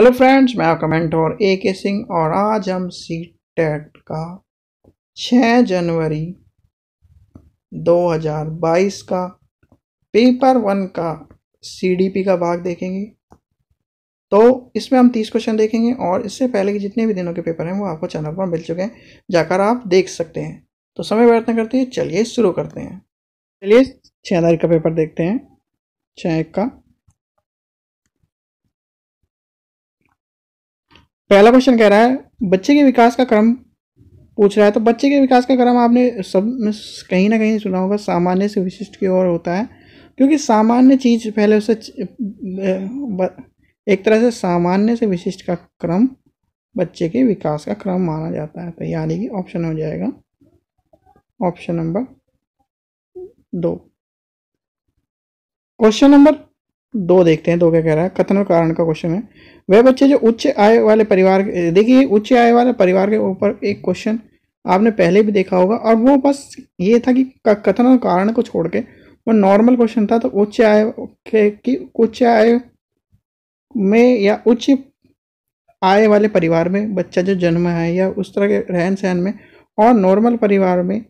hello friends मैं आपका और ए के सिंह और आज हम सी टेट e का 6 जनवरी 2022 का पेपर वन का सीडीपी का भाग देखेंगे तो इसमें हम 30 क्वेश्चन देखेंगे और इससे पहले के जितने भी दिनों के पेपर हैं वो आपको चैनल पर मिल चुके हैं जाकर आप देख सकते हैं तो समय व्यर्थ करते हैं चलिए शुरू करते हैं चलिए छः तारीख का पेपर देखते हैं छः एक का पहला क्वेश्चन कह रहा है बच्चे के विकास का क्रम पूछ रहा है तो बच्चे के विकास का क्रम आपने सब में कहीं ना कहीं सुना होगा सामान्य से विशिष्ट की ओर होता है क्योंकि सामान्य चीज़ पहले उसे एक तरह से सामान्य से विशिष्ट का क्रम बच्चे के विकास का क्रम माना जाता है तो यानी कि ऑप्शन हो जाएगा ऑप्शन नंबर दो क्वेश्चन नंबर दो देखते हैं दो क्या कह रहा है कथन और कारण का क्वेश्चन है वह बच्चे जो उच्च आय वाले परिवार देखिए उच्च आय वाले परिवार के ऊपर एक क्वेश्चन आपने पहले भी देखा होगा और वो बस ये था कि कथन और कारण को छोड़ के वो नॉर्मल क्वेश्चन था तो उच्च आय के कि उच्च आय में या उच्च आय वाले परिवार में बच्चा जो जन्म है या उस तरह के रहन सहन में और नॉर्मल परिवार में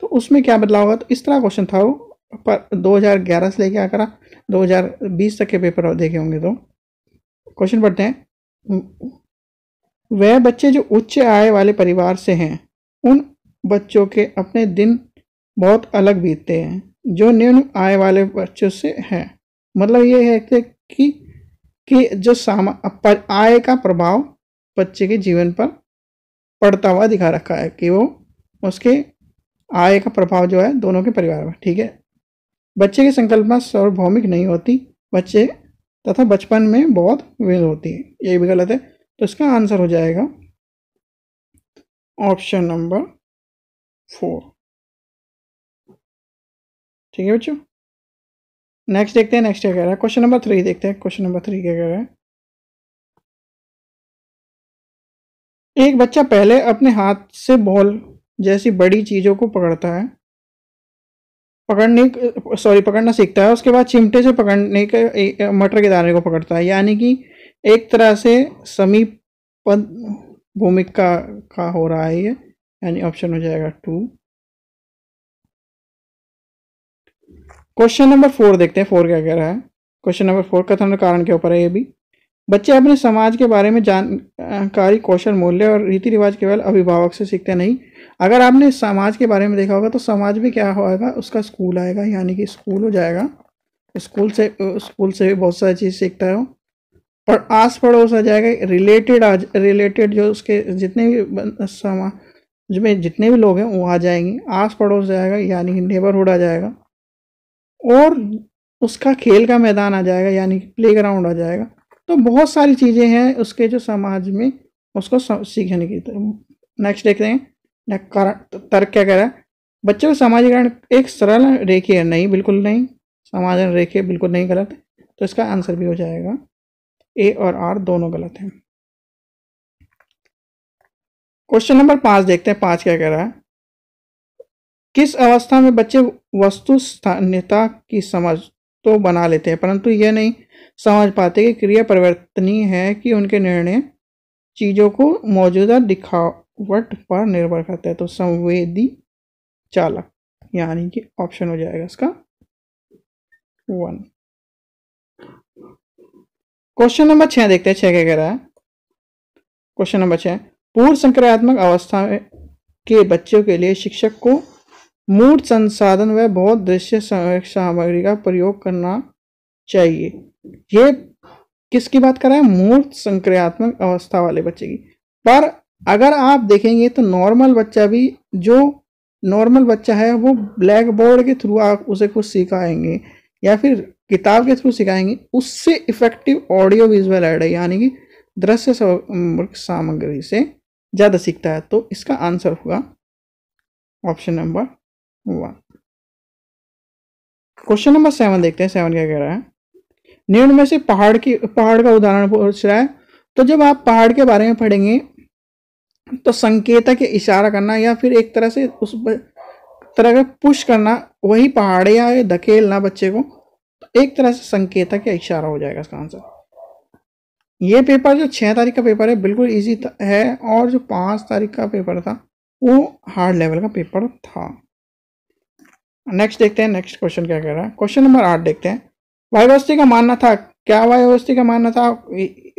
तो उसमें क्या बदलाव होगा तो इस तरह क्वेश्चन था वो पर 2011 से लेके आकर 2020 तक के पेपर देखे होंगे तो क्वेश्चन पढ़ते हैं वह बच्चे जो उच्च आय वाले परिवार से हैं उन बच्चों के अपने दिन बहुत अलग बीतते हैं जो निम्न आय वाले बच्चों से हैं मतलब ये है कि कि जो सामा आय का प्रभाव बच्चे के जीवन पर पड़ता हुआ दिखा रखा है कि वो उसके आय का प्रभाव जो है दोनों के परिवार में ठीक है बच्चे की संकल्पना सार्वभौमिक नहीं होती बच्चे तथा बचपन में बहुत विल होती है ये भी गलत है तो इसका आंसर हो जाएगा ऑप्शन नंबर फोर ठीक है बच्चों नेक्स्ट देखते हैं नेक्स्ट क्या कह रहा है क्वेश्चन नंबर थ्री देखते हैं क्वेश्चन नंबर थ्री क्या कह रहा है एक बच्चा पहले अपने हाथ से बॉल जैसी बड़ी चीज़ों को पकड़ता है पकड़ने सॉरी पकड़ना सीखता है उसके बाद चिमटे से पकड़ने के मटर के दाने को पकड़ता है यानी कि एक तरह से समीप भूमिका का हो रहा है ये यानी ऑप्शन हो जाएगा टू क्वेश्चन नंबर फोर देखते हैं फोर क्या कह रहा है क्वेश्चन नंबर फोर कथन कारण के ऊपर है ये भी बच्चे अपने समाज के बारे में जानकारी कौशल मूल्य और रीति रिवाज केवल अभिभावक से सीखते नहीं अगर आपने समाज के बारे में देखा होगा तो समाज में क्या होगा उसका स्कूल आएगा यानी कि स्कूल हो जाएगा स्कूल से स्कूल से भी बहुत सारी चीज़ सीखता है और आस पड़ोस आ जाएगा रिलेटेड आज रिलेटेड जो उसके जितने भी समाज में जितने भी लोग हैं वो आ जाएंगे आस पड़ोस जाएगा यानी कि नेबरहुड आ जाएगा और उसका खेल का मैदान आ जाएगा यानी कि प्ले ग्राउंड आ जाएगा तो बहुत सारी चीज़ें हैं उसके जो समाज में उसको सीखने की नेक्स्ट तो देखते हैं कारण तर्क क्या कह रहा है बच्चों समाजीकरण एक सरल रेखी है नहीं बिल्कुल नहीं समाजन रेखी बिल्कुल नहीं गलत तो इसका आंसर भी हो जाएगा ए और आर दोनों गलत हैं क्वेश्चन नंबर पाँच देखते हैं पाँच क्या कह रहा है किस अवस्था में बच्चे वस्तु स्थान्यता की समझ तो बना लेते हैं परंतु यह नहीं समझ पाते कि क्रिया परिवर्तनीय है कि उनके निर्णय चीज़ों को मौजूदा दिखा वट पर निर्भर करता है तो संवेदी चालक यानी कि ऑप्शन हो जाएगा इसका वन क्वेश्चन नंबर छह देखते हैं छह क्या कह रहा है क्वेश्चन नंबर छह पूर्व संक्रियात्मक अवस्था के बच्चों के लिए शिक्षक को मूर्त संसाधन व बहुत दृश्य सामग्री का प्रयोग करना चाहिए ये किसकी बात कर रहा है मूर्त संक्रियात्मक अवस्था वाले बच्चे की पर अगर आप देखेंगे तो नॉर्मल बच्चा भी जो नॉर्मल बच्चा है वो ब्लैक बोर्ड के थ्रू आप उसे कुछ सिखाएंगे या फिर किताब के थ्रू सिखाएंगे उससे इफेक्टिव ऑडियो विजुअल एड है यानी कि दृश्य सामग्री से ज़्यादा सीखता है तो इसका आंसर होगा option number one question number seven देखते हैं सेवन क्या कह रहा है निम्न में से पहाड़ की पहाड़ का उदाहरण पूछ रहा है तो जब आप पहाड़ के बारे में पढ़ेंगे तो संकेतक इशारा करना या फिर एक तरह से उस तरह का पुश करना वही पहाड़े या धकेलना बच्चे को तो एक तरह से संकेतक या इशारा हो जाएगा इसका आंसर ये पेपर जो छः तारीख का पेपर है बिल्कुल इजी है और जो पाँच तारीख का पेपर था वो हार्ड लेवल का पेपर था नेक्स्ट देखते हैं नेक्स्ट क्वेश्चन क्या कह रहा है क्वेश्चन नंबर आठ देखते हैं वायुवस्थी का मानना था क्या वायुवस्थी का मानना था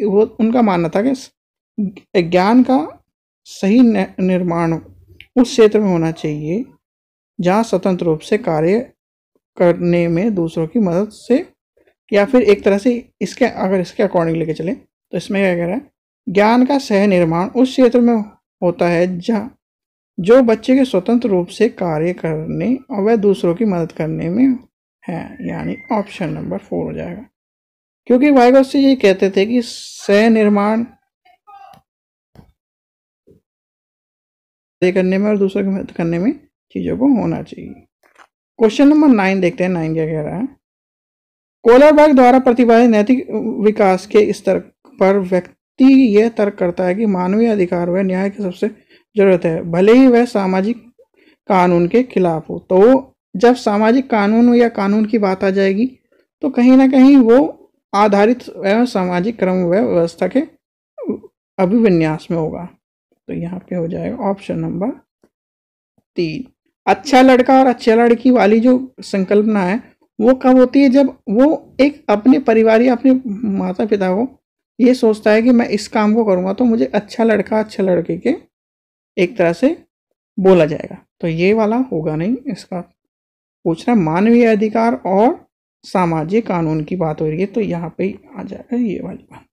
वो उनका मानना था कि ज्ञान का सही निर्माण उस क्षेत्र में होना चाहिए जहाँ स्वतंत्र रूप से कार्य करने में दूसरों की मदद से या फिर एक तरह से इसके अगर इसके अकॉर्डिंग लेके चले तो इसमें क्या कह रहा है ज्ञान का सह निर्माण उस क्षेत्र में होता है जहाँ जो बच्चे के स्वतंत्र रूप से कार्य करने और वह दूसरों की मदद करने में है यानी ऑप्शन नंबर फोर हो जाएगा क्योंकि वाइगोस से ये कहते थे कि सह निर्माण करने में और दूसरों मदद करने में चीज़ों को होना चाहिए क्वेश्चन नंबर नाइन देखते हैं नाइन क्या कह रहा है कोलरबर्ग द्वारा प्रतिपादित नैतिक विकास के स्तर पर व्यक्ति यह तर्क करता है कि मानवीय अधिकार व न्याय की सबसे जरूरत है भले ही वह सामाजिक कानून के खिलाफ हो तो जब सामाजिक कानून या कानून की बात आ जाएगी तो कहीं ना कहीं वो आधारित एवं सामाजिक क्रम व्यवस्था के अभिविन्यास में होगा तो यहाँ पे हो जाएगा ऑप्शन नंबर तीन अच्छा लड़का और अच्छा लड़की वाली जो संकल्पना है वो कब होती है जब वो एक अपने परिवार या अपने माता पिता को ये सोचता है कि मैं इस काम को करूँगा तो मुझे अच्छा लड़का अच्छा लड़के के एक तरह से बोला जाएगा तो ये वाला होगा नहीं इसका पूछना मानवीय अधिकार और सामाजिक कानून की बात हो रही है तो यहाँ पे आ जाएगा ये वाली बात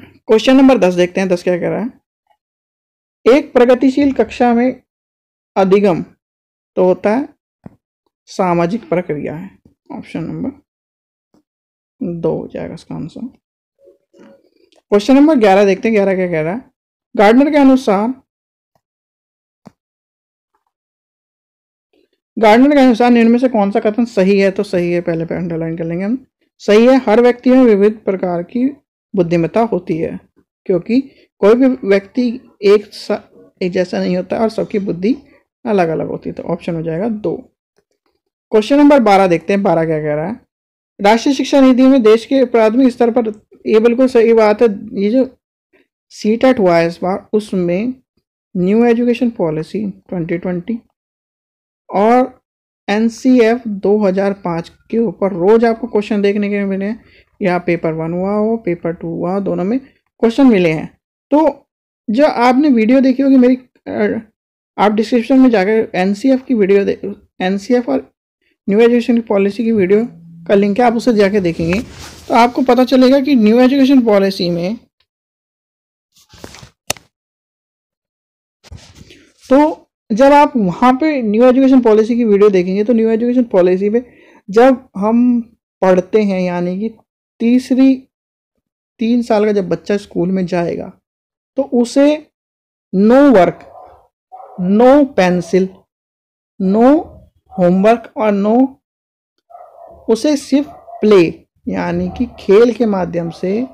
क्वेश्चन नंबर दस देखते हैं दस क्या कह रहा है एक प्रगतिशील कक्षा में अधिगम तो होता है सामाजिक प्रक्रिया है ऑप्शन नंबर दो हो जाएगा इसका आंसर क्वेश्चन नंबर ग्यारह देखते हैं ग्यारह क्या कह रहा है गार्डनर के अनुसार गार्डनर के अनुसार निर्णय से कौन सा कथन सही है तो सही है पहले पे अंडरलाइन कर लेंगे हम सही है हर व्यक्ति में विविध प्रकार की बुद्धिमत्ता होती है क्योंकि कोई भी व्यक्ति एक सा एक जैसा नहीं होता और सबकी बुद्धि अलग अलग होती है तो ऑप्शन हो जाएगा दो क्वेश्चन नंबर बारह देखते हैं बारह क्या कह रहा है राष्ट्रीय शिक्षा नीति में देश के प्राथमिक स्तर पर ये बिल्कुल सही बात है ये जो सी टेट हुआ है इस बार उसमें न्यू एजुकेशन पॉलिसी 2020 और एन सी एफ दो हज़ार पाँच के ऊपर रोज़ आपको क्वेश्चन देखने के मिले हैं या पेपर वन हुआ हो पेपर टू हुआ हो दोनों में क्वेश्चन मिले हैं तो जो आपने वीडियो देखी होगी मेरी आप डिस्क्रिप्शन में जाकर एन की वीडियो एन और न्यू एजुकेशन पॉलिसी की वीडियो का लिंक है आप उसे जाके देखेंगे तो आपको पता चलेगा कि न्यू एजुकेशन पॉलिसी में तो जब आप वहाँ पे न्यू एजुकेशन पॉलिसी की वीडियो देखेंगे तो न्यू एजुकेशन पॉलिसी में जब हम पढ़ते हैं यानी कि तीसरी तीन साल का जब बच्चा स्कूल में जाएगा तो उसे no work no pencil no homework और नो उसे सिर्फ प्ले यानी कि खेल के माध्यम से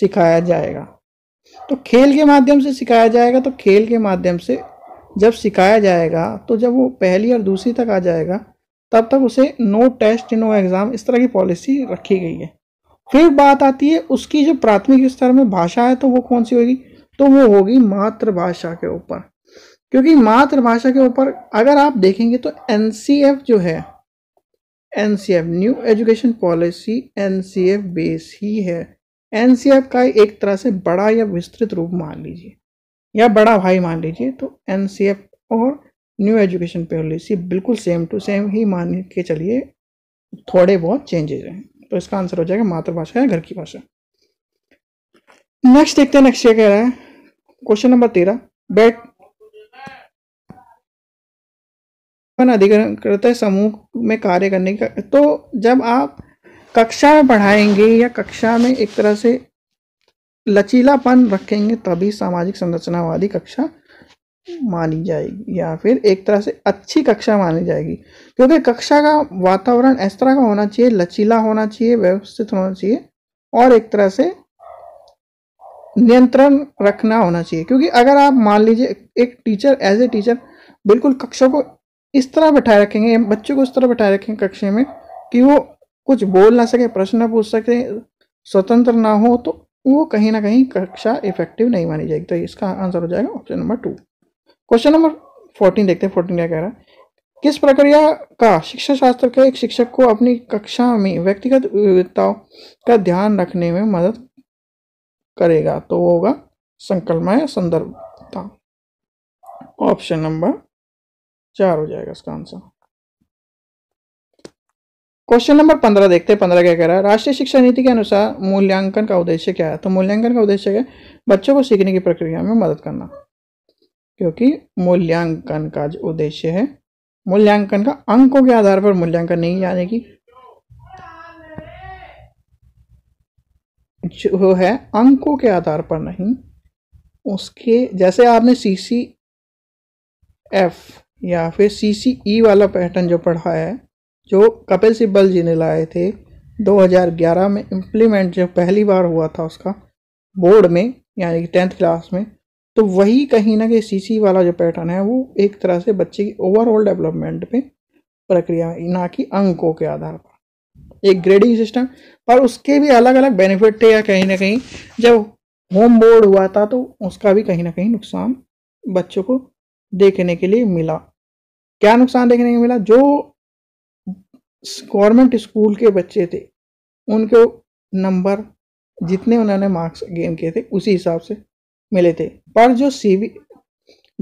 सिखाया जाएगा तो खेल के माध्यम से सिखाया जाएगा तो खेल के माध्यम से जब सिखाया जाएगा तो जब वो पहली और दूसरी तक आ जाएगा तब तक उसे नो टेस्ट नो एग्ज़ाम इस तरह की पॉलिसी रखी गई है फिर बात आती है उसकी जो प्राथमिक स्तर में भाषा है तो वो कौन सी होगी तो वो होगी मातृभाषा के ऊपर क्योंकि मातृभाषा के ऊपर अगर आप देखेंगे तो एन जो है N new education policy N base ही है एन का एक तरह से बड़ा या विस्तृत रूप मान लीजिए या बड़ा भाई मान लीजिए तो एन और न्यू एजुकेशन पॉलिसी बिल्कुल सेम टू सेम ही मान के चलिए थोड़े बहुत चेंजेज हैं तो इसका आंसर हो जाएगा मातृभाषा या घर की भाषा नेक्स्ट देखते हैं नेक्स्ट क्या कह रहा है क्वेश्चन नंबर तेरह बैट है समूह में कार्य करने का तो जब आप कक्षा में पढ़ाएंगे या कक्षा में एक तरह से लचीलापन रखेंगे तभी सामाजिक संरचनावादी कक्षा मानी जाएगी या फिर एक तरह से अच्छी कक्षा मानी जाएगी क्योंकि कक्षा का वातावरण इस तरह का होना चाहिए लचीला होना चाहिए व्यवस्थित होना चाहिए और एक तरह से नियंत्रण रखना होना चाहिए क्योंकि अगर आप मान लीजिए एक टीचर एज ए टीचर बिल्कुल कक्षा को इस तरह बैठाए रखेंगे बच्चों को इस तरह बैठाए रखेंगे कक्षा में कि वो कुछ बोल ना सके प्रश्न पूछ सके स्वतंत्र ना हो तो वो कहीं ना कहीं कक्षा इफेक्टिव नहीं मानी जाएगी तो इसका आंसर हो जाएगा option number two question number fourteen देखते हैं फोर्टीन क्या कह रहा है किस प्रक्रिया का शिक्षा शास्त्र के एक शिक्षक को अपनी कक्षा में व्यक्तिगत विविधताओं का ध्यान रखने में मदद करेगा तो वो होगा संकल्पना या संदर्भता ऑप्शन नंबर चार हो जाएगा इसका आंसर क्वेश्चन नंबर पंद्रह देखते हैं पंद्रह क्या कह रहा है राष्ट्रीय शिक्षा नीति के अनुसार मूल्यांकन का उद्देश्य क्या है तो मूल्यांकन का उद्देश्य है बच्चों को सीखने की प्रक्रिया में मदद करना क्योंकि मूल्यांकन का जो उद्देश्य है मूल्यांकन का अंकों के आधार पर मूल्यांकन नहीं जाने की जो है अंकों के आधार पर नहीं उसके जैसे आपने सी सी एफ या फिर सी सी ई वाला पैटर्न जो पढ़ा है जो कपिल सिब्बल जी ने लाए थे 2011 में इम्प्लीमेंट जब पहली बार हुआ था उसका बोर्ड में यानी कि टेंथ क्लास में तो वही कहीं ना कहीं सीसी वाला जो पैटर्न है वो एक तरह से बच्चे की ओवरऑल डेवलपमेंट पे प्रक्रिया में ना कि अंकों के आधार पर एक ग्रेडिंग सिस्टम पर उसके भी अलग अलग बेनिफिट थे या कहीं ना कहीं जब होम बोर्ड हुआ था तो उसका भी कहीं ना कहीं नुकसान बच्चों को देखने के लिए मिला क्या नुकसान देखने को मिला जो गवर्नमेंट स्कूल के बच्चे थे उनको नंबर जितने उन्होंने मार्क्स गेन किए थे उसी हिसाब से मिले थे पर जो सी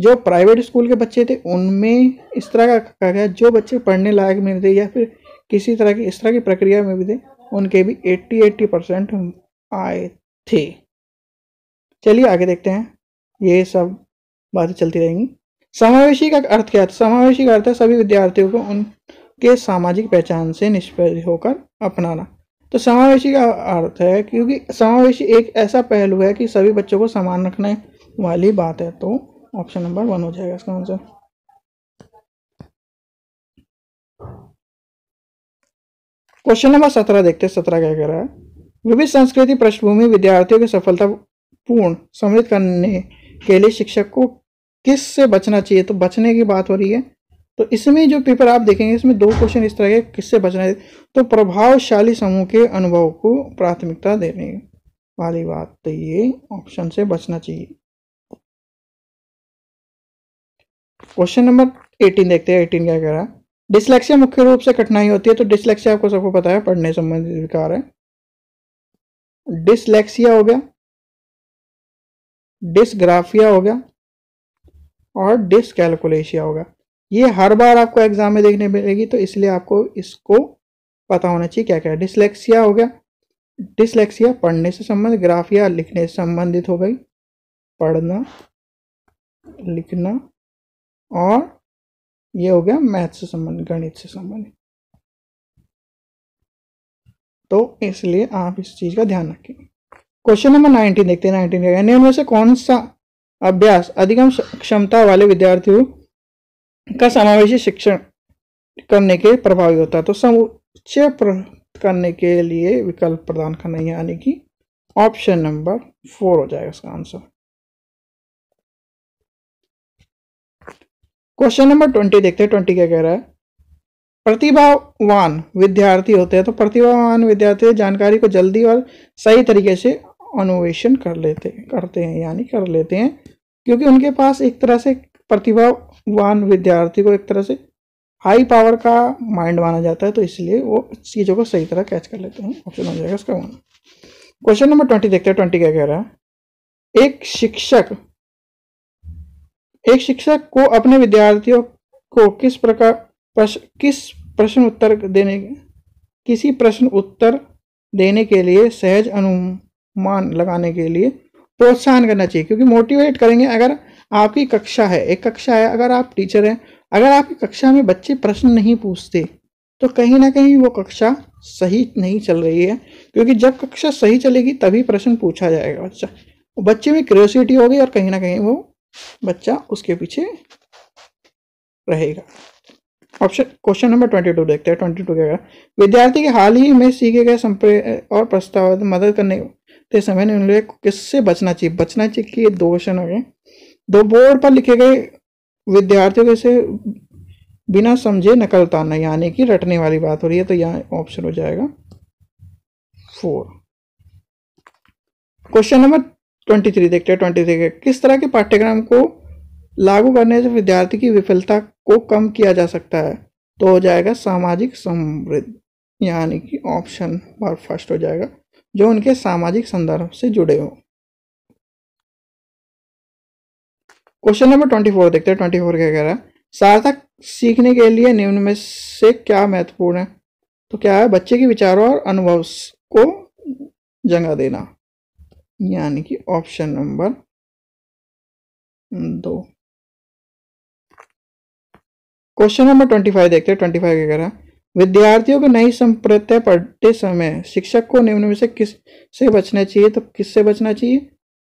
जो प्राइवेट स्कूल के बच्चे थे उनमें इस तरह का कहा गया जो बच्चे पढ़ने लायक में थे या फिर किसी तरह की इस तरह की प्रक्रिया में भी थे उनके भी 80 80 परसेंट आए थे चलिए आगे देखते हैं ये सब बातें चलती रहेंगी समावेशी का अर्थ क्या था समावेशी का अर्थ है सभी विद्यार्थियों को उन के सामाजिक पहचान से निष्पक्ष होकर अपनाना तो समावेशी का अर्थ है क्योंकि समावेशी एक ऐसा पहलू है कि सभी बच्चों को समान रखने वाली बात है तो ऑप्शन नंबर वन हो जाएगा इसका आंसर क्वेश्चन नंबर सत्रह देखते हैं सत्रह क्या कह रहा है विभिन्न संस्कृति पृष्ठभूमि विद्यार्थियों की पूर्ण सम्मिलित करने के लिए शिक्षक को किस से बचना चाहिए तो बचने की बात हो रही है तो इसमें जो पेपर आप देखेंगे इसमें दो क्वेश्चन इस तरह के किससे बचना है तो प्रभावशाली समूह के अनुभव को प्राथमिकता देने वाली बात तो ये ऑप्शन से बचना चाहिए क्वेश्चन नंबर एटीन देखते हैं एटीन क्या कह रहा है डिसलेक्सिया मुख्य रूप से कठिनाई होती है तो डिसलेक्सिया आपको सबको पता है पढ़ने संबंधित विकार है डिसलेक्सिया हो गया डिसग्राफिया हो गया और डिसकैलकुलेशिया हो गया ये हर बार आपको एग्जाम में देखने मिलेगी तो इसलिए आपको इसको पता होना चाहिए क्या क्या डिसलेक्सिया हो गया डिसलेक्सिया पढ़ने से संबंधित ग्राफिया लिखने से संबंधित हो गई पढ़ना लिखना और ये हो गया मैथ से संबंधित गणित से संबंधित तो इसलिए आप इस चीज़ का ध्यान रखें क्वेश्चन नंबर नाइनटीन देखते हैं नाइनटीन में से कौन सा अभ्यास अधिकम क्षमता वाले विद्यार्थियों का समावेशी शिक्षण करने के प्रभावी होता है तो समुच्चय करने के लिए विकल्प प्रदान करना यानी कि ऑप्शन नंबर फोर हो जाएगा इसका आंसर क्वेश्चन नंबर ट्वेंटी देखते हैं ट्वेंटी क्या कह रहा है प्रतिभावान विद्यार्थी होते हैं तो प्रतिभावान विद्यार्थी जानकारी को जल्दी और सही तरीके से अनुवेशन कर लेते करते हैं यानी कर लेते हैं क्योंकि उनके पास एक तरह से प्रतिभा वन विद्यार्थी को एक तरह से हाई पावर का माइंड माना जाता है तो इसलिए वो चीज़ों को सही तरह कैच कर लेते हैं ऑप्शन हो जाएगा इसका वन क्वेश्चन नंबर ट्वेंटी देखते हैं ट्वेंटी क्या कह रहा है एक शिक्षक एक शिक्षक को अपने विद्यार्थियों को किस प्रकार प्रश, किस प्रश्न उत्तर देने किसी प्रश्न उत्तर देने के लिए सहज अनुमान लगाने के लिए प्रोत्साहन करना चाहिए क्योंकि मोटिवेट करेंगे अगर आपकी कक्षा है एक कक्षा है अगर आप टीचर हैं अगर आपकी कक्षा में बच्चे प्रश्न नहीं पूछते तो कहीं ना कहीं वो कक्षा सही नहीं चल रही है क्योंकि जब कक्षा सही चलेगी तभी प्रश्न पूछा जाएगा बच्चा बच्चे में क्रियोसिटी होगी और कहीं ना कहीं वो बच्चा उसके पीछे रहेगा option question number twenty two देखते हैं ट्वेंटी टू क्या विद्यार्थी के हाल ही में सीखे गए संप्रे और प्रस्ताव मदद करने के समय उन्हें किससे बचना चाहिए बचना चाहिए कि ये दो क्वेश्चन हो गए दो बोर्ड पर लिखे गए विद्यार्थियों के से बिना समझे नकल ताना यानी कि रटने वाली बात हो रही है तो यहाँ ऑप्शन हो जाएगा four question number twenty three देखते हैं ट्वेंटी थ्री किस तरह के पाठ्यक्रम को लागू करने से विद्यार्थी की विफलता को कम किया जा सकता है तो हो जाएगा सामाजिक समृद्ध यानी कि ऑप्शन फर्स्ट हो जाएगा जो उनके सामाजिक संदर्भ से जुड़े हों क्वेश्चन नंबर ट्वेंटी फोर देखते हैं ट्वेंटी फोर क्या कह रहा है सार्थक सीखने के लिए निम्न में से क्या महत्वपूर्ण है तो क्या है बच्चे के विचारों और अनुभव को जगह देना यानी कि ऑप्शन नंबर दो क्वेश्चन नंबर ट्वेंटी फाइव देखते हैं ट्वेंटी फाइव क्या कह रहा है विद्यार्थियों को नई संप्रत्य पढ़ते समय शिक्षक को निम्न में से किस से बचना चाहिए तो किससे बचना चाहिए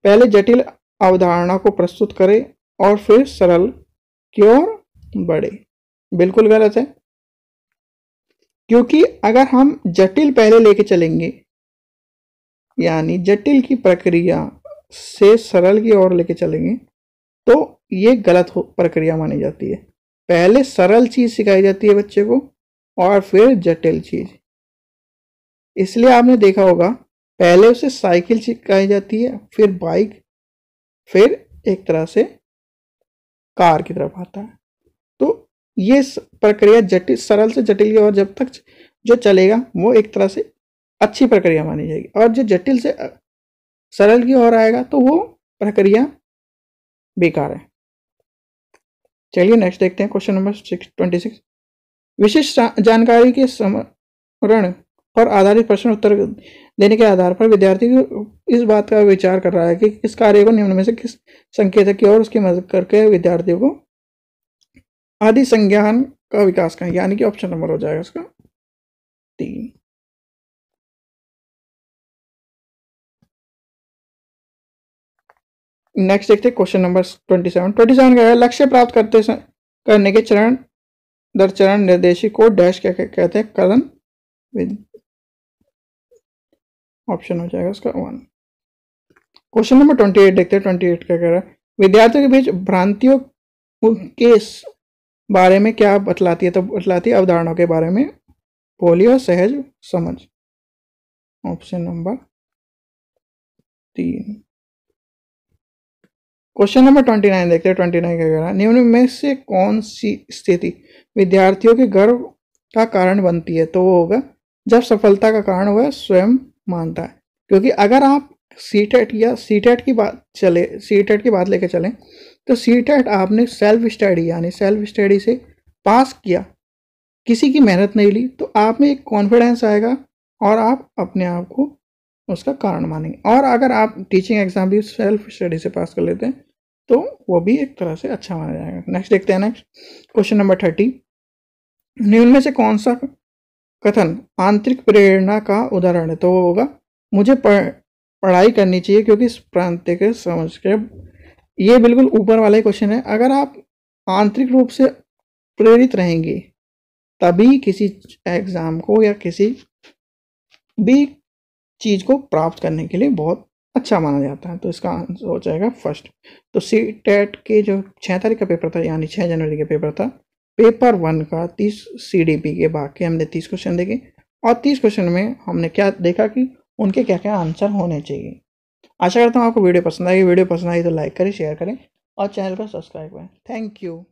पहले जटिल अवधारणा को प्रस्तुत करें और फिर सरल की ओर बढ़े बिल्कुल गलत है क्योंकि अगर हम जटिल पहले लेके चलेंगे यानी जटिल की प्रक्रिया से सरल की ओर लेके चलेंगे तो ये गलत प्रक्रिया मानी जाती है पहले सरल चीज़ सिखाई जाती है बच्चे को और फिर जटिल चीज़ इसलिए आपने देखा होगा पहले उसे साइकिल सिखाई जाती है फिर बाइक फिर एक तरह से कार की तरफ आता है तो ये प्रक्रिया जटिल सरल से जटिल और जब तक जो चलेगा वो एक तरह से अच्छी प्रक्रिया मानी जाएगी और जो जटिल से सरल की ओर आएगा तो वो प्रक्रिया बेकार है चलिए नेक्स्ट देखते हैं question number six twenty six विशिष्ट जानकारी के समरण पर आधारित प्रश्न उत्तर देने के आधार पर विद्यार्थी इस बात का विचार कर रहा है कि किस कार्य को निम्न में से किस संकेतक की ओर उसकी मदद करके विद्यार्थियों को आदि संज्ञान का विकास करें यानी कि ऑप्शन नंबर हो जाएगा उसका तीन नेक्स्ट देखते हैं question number twenty seven twenty seven का लक्ष्य प्राप्त करते करने के चरण दर चरण निर्देशी को डैश क्या कहते हैं कलन विधि ऑप्शन हो जाएगा उसका one question number twenty eight देखते हैं ट्वेंटी एट क्या कह रहा है विद्यार्थियों के बीच भ्रांतियों के बारे में क्या बतलाती है तो बतलाती है अवधारणों के बारे में बोली सहज समझ ऑप्शन नंबर तीन क्वेश्चन नंबर ट्वेंटी नाइन देखते हैं ट्वेंटी नाइन क्या कह रहा है निम्न में से कौन सी स्थिति विद्यार्थियों के गर्व का कारण बनती है तो वो होगा जब सफलता का कारण हुआ स्वयं मानता है क्योंकि अगर आप सी टेट या सी टेट की बात चले सी टेट की बात लेकर चलें तो सी टेट आपने सेल्फ स्टडी यानी सेल्फ स्टडी से पास किया किसी की मेहनत नहीं ली तो आप में एक कॉन्फिडेंस आएगा और आप अपने आप को उसका कारण मानेंगे और अगर आप टीचिंग एग्जाम भी सेल्फ स्टडी से पास कर लेते हैं तो वो भी एक तरह से अच्छा माना जाएगा नेक्स्ट देखते हैं नेक्स्ट क्वेश्चन नंबर थर्टी निम्न में से कौन सा कथन आंतरिक प्रेरणा का उदाहरण है तो वो होगा मुझे पढ़ पढ़ाई करनी चाहिए क्योंकि इस प्रांत के समझ के ये बिल्कुल ऊपर वाला ही क्वेश्चन है अगर आप आंतरिक रूप से प्रेरित रहेंगे तभी किसी एग्ज़ाम को या किसी भी चीज़ को प्राप्त करने के लिए बहुत अच्छा माना जाता है तो इसका आंसर हो जाएगा फर्स्ट तो सी टेट के जो छः तारीख का पेपर था यानी छः जनवरी का पेपर था पेपर वन का तीस सी के भाग के हमने तीस क्वेश्चन देखे और तीस क्वेश्चन में हमने क्या देखा कि उनके क्या क्या आंसर होने चाहिए आशा करता हूँ आपको वीडियो पसंद आएगी वीडियो पसंद आई तो लाइक करें शेयर करें और चैनल को सब्सक्राइब करें थैंक यू